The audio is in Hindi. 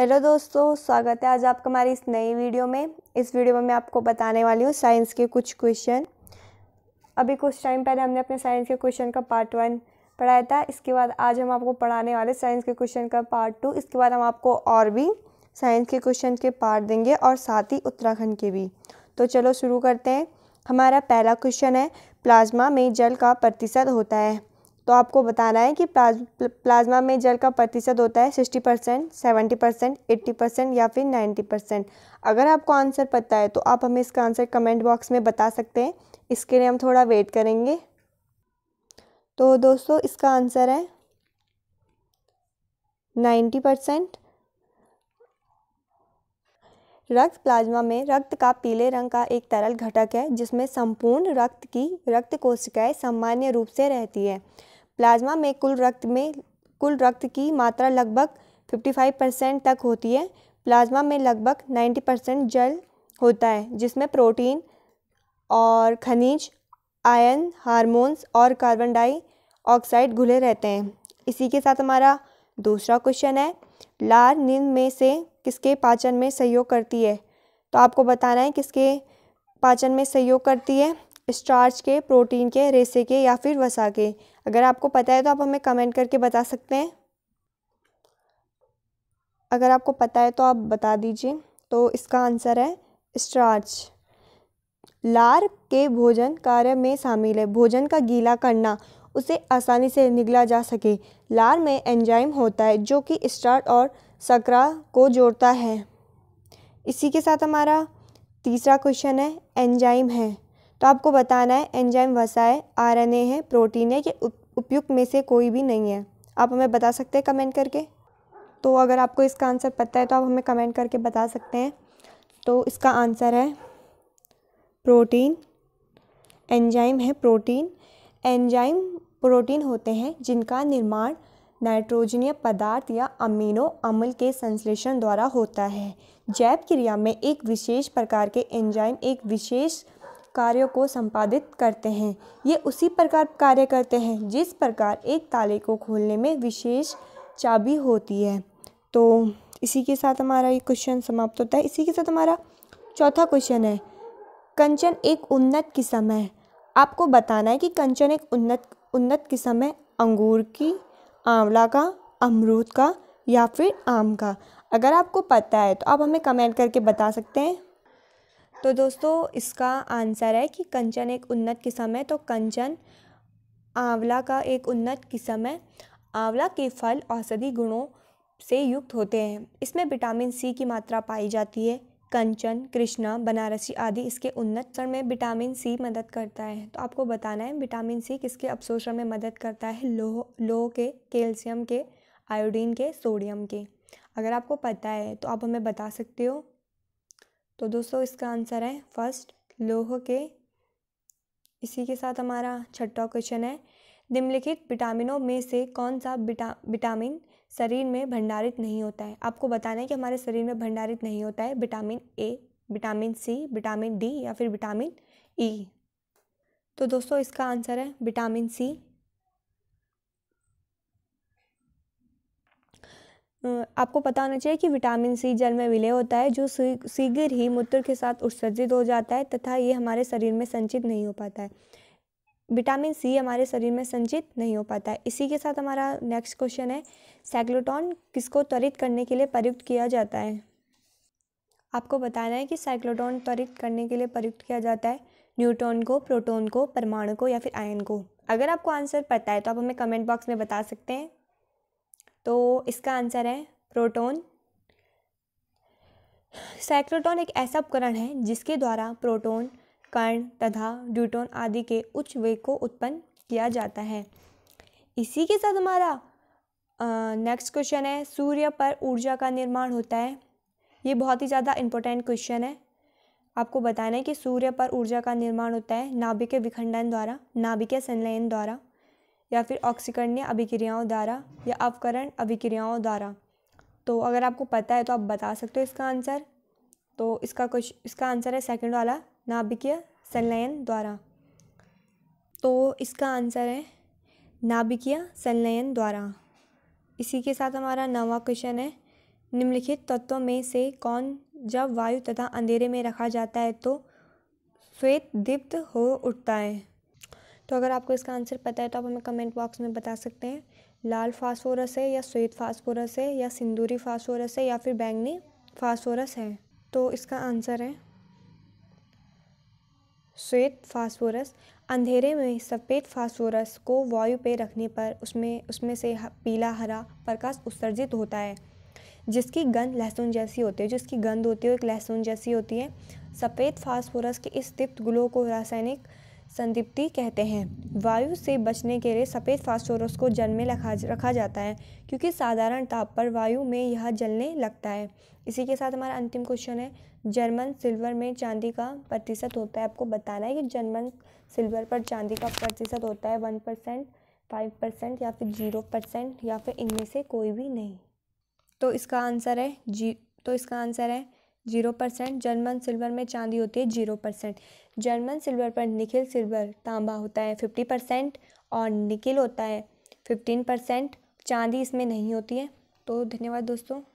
हेलो दोस्तों स्वागत है आज आपका हमारी इस नई वीडियो में इस वीडियो में मैं आपको बताने वाली हूँ साइंस के कुछ क्वेश्चन अभी कुछ टाइम पहले हमने अपने साइंस के क्वेश्चन का पार्ट वन पढ़ाया था इसके बाद आज हम आपको पढ़ाने वाले साइंस के क्वेश्चन का पार्ट टू इसके बाद हम आपको और भी साइंस के क्वेश्चन के पार्ट देंगे और साथ ही उत्तराखंड के भी तो चलो शुरू करते हैं हमारा पहला क्वेश्चन है प्लाज्मा में जल का प्रतिशत होता है तो आपको बताना है कि प्लाज प्लाज्मा में जल का प्रतिशत होता है sixty percent seventy percent eighty percent या फिर नाइन्टी परसेंट अगर आपको आंसर पता है तो आप हमें इसका आंसर कमेंट बॉक्स में बता सकते हैं इसके लिए हम थोड़ा वेट करेंगे तो दोस्तों इसका आंसर है नाइन्टी परसेंट रक्त प्लाज्मा में रक्त का पीले रंग का एक तरल घटक है जिसमें संपूर्ण रक्त की रक्त कोशिकाएं सामान्य रूप से रहती है प्लाज्मा में कुल रक्त में कुल रक्त की मात्रा लगभग 55 परसेंट तक होती है प्लाज्मा में लगभग 90 परसेंट जल होता है जिसमें प्रोटीन और खनिज आयन हारमोन्स और कार्बन डाई ऑक्साइड घुले रहते हैं इसी के साथ हमारा दूसरा क्वेश्चन है लार निम्न में से किसके पाचन में सहयोग करती है तो आपको बताना है किसके पाचन में सहयोग करती है स्टार्च के प्रोटीन के रेसे के या फिर वसा के अगर आपको पता है तो आप हमें कमेंट करके बता सकते हैं अगर आपको पता है तो आप बता दीजिए तो इसका आंसर है स्टार्च लार के भोजन कार्य में शामिल है भोजन का गीला करना उसे आसानी से निगला जा सके लार में एंजाइम होता है जो कि स्टार्च और सकरा को जोड़ता है इसी के साथ हमारा तीसरा क्वेश्चन है एंजाइम है तो आपको बताना है एंजाइम वसा है आरएनए है प्रोटीन है ये उपयुक्त में से कोई भी नहीं है आप हमें बता सकते हैं कमेंट करके तो अगर आपको इसका आंसर पता है तो आप हमें कमेंट करके बता सकते हैं तो इसका आंसर है प्रोटीन एंजाइम है प्रोटीन एंजाइम प्रोटीन होते हैं जिनका निर्माण नाइट्रोजनीय पदार्थ या अमीनो अम्ल के संश्लेषण द्वारा होता है जैव क्रिया में एक विशेष प्रकार के एंजाइम एक विशेष कार्यों को संपादित करते हैं ये उसी प्रकार कार्य करते हैं जिस प्रकार एक ताले को खोलने में विशेष चाबी होती है तो इसी के साथ हमारा ये क्वेश्चन समाप्त होता है इसी के साथ हमारा चौथा क्वेश्चन है कंचन एक उन्नत किस्म है आपको बताना है कि कंचन एक उन्नत उन्नत किस्म है अंगूर की आंवला का अमरूद का या फिर आम का अगर आपको पता है तो आप हमें कमेंट करके बता सकते हैं तो दोस्तों इसका आंसर है कि कंचन एक उन्नत किस्म है तो कंचन आंवला का एक उन्नत किस्म है आंवला के फल औषधि गुणों से युक्त होते हैं इसमें विटामिन सी की मात्रा पाई जाती है कंचन कृष्णा बनारसी आदि इसके उन्नत क्षण में विटामिन सी मदद करता है तो आपको बताना है विटामिन सी किसके अवशोषण में मदद करता है लोह लोह के कैल्शियम के आयोडीन के सोडियम के अगर आपको पता है तो आप हमें बता सकते हो तो दोस्तों इसका आंसर है फर्स्ट लोह के इसी के साथ हमारा छठा क्वेश्चन है निम्नलिखित विटामिनों में से कौन सा विटा विटामिन शरीर में भंडारित नहीं होता है आपको बताना है कि हमारे शरीर में भंडारित नहीं होता है vitamin A vitamin C vitamin D या फिर विटामिन ई e. तो दोस्तों इसका आंसर है विटामिन सी आपको पता होना चाहिए कि विटामिन सी जल में विलय होता है जो शीघ्र ही मूत्र के साथ उत्सर्जित हो जाता है तथा ये हमारे शरीर में संचित नहीं हो पाता है विटामिन सी हमारे शरीर में संचित नहीं हो पाता है इसी के साथ हमारा नेक्स्ट क्वेश्चन है साइक्लोटॉन किसको त्वरित करने के लिए प्रयुक्त किया जाता है आपको बताना है कि साइक्लोटॉन त्वरित करने के लिए प्रयुक्त किया जाता है न्यूट्रॉन को प्रोटॉन को परमाणु को या फिर आयन को अगर आपको आंसर पता है तो आप हमें कमेंट बॉक्स में बता सकते हैं तो इसका आंसर है प्रोटॉन साइक्लोटॉन एक ऐसा उपकरण है जिसके द्वारा प्रोटॉन कर्ण तथा ड्यूटोन आदि के उच्च वेग को उत्पन्न किया जाता है इसी के साथ हमारा नेक्स्ट क्वेश्चन है सूर्य पर ऊर्जा का निर्माण होता है ये बहुत ही ज़्यादा इम्पोर्टेंट क्वेश्चन है आपको बताना है कि सूर्य पर ऊर्जा का निर्माण होता है नाभिकीय विखंडन द्वारा नाभिकीय संलयन द्वारा या फिर ऑक्सीकरणीय अभिक्रियाओं द्वारा या अवकरण अभिक्रियाओं द्वारा तो अगर आपको पता है तो आप बता सकते हो इसका आंसर तो इसका कुछ इसका आंसर है सेकंड वाला नाभिकीय संलयन द्वारा तो इसका आंसर है नाभिकीय संलयन द्वारा इसी के साथ हमारा नवा क्वेश्चन है निम्नलिखित तत्वों में से कौन जब वायु तथा अंधेरे में रखा जाता है तो श्वेत दीप्त हो उठता है तो अगर आपको इसका आंसर पता है तो आप हमें कमेंट बॉक्स में बता सकते हैं लाल फास्फोरस है या श्वेत फास्फोरस है या सिंदूरी फास्फोरस है या फिर बैंगनी फास्फोरस है तो इसका आंसर है श्वेत फास्फोरस अंधेरे में सफ़ेद फास्फोरस को वायु पे रखने पर उसमें उसमें से पीला हरा प्रकाश उत्सर्जित होता है जिसकी गंध लहसुन जैसी होती है जिसकी गंध होती है एक लहसुन जैसी होती है सफ़ेद फास्फोरस के इस तिप्त ग्लो को रासायनिक संदिप्ति कहते हैं वायु से बचने के लिए सफ़ेद फास्टोरस को जल में रखा रखा जाता है क्योंकि साधारण ताप पर वायु में यह जलने लगता है इसी के साथ हमारा अंतिम क्वेश्चन है जर्मन सिल्वर में चांदी का प्रतिशत होता है आपको बताना है कि जर्मन सिल्वर पर चांदी का प्रतिशत होता है वन परसेंट फाइव परसेंट या फिर जीरो परसेंट या फिर इनमें से कोई भी नहीं तो इसका आंसर है जी तो इसका आंसर है जीरो परसेंट जर्मन सिल्वर में चांदी होती है जीरो परसेंट जर्मन सिल्वर पर निखिल सिल्वर तांबा होता है फिफ्टी परसेंट और निखिल होता है फिफ्टीन परसेंट चांदी इसमें नहीं होती है तो धन्यवाद दोस्तों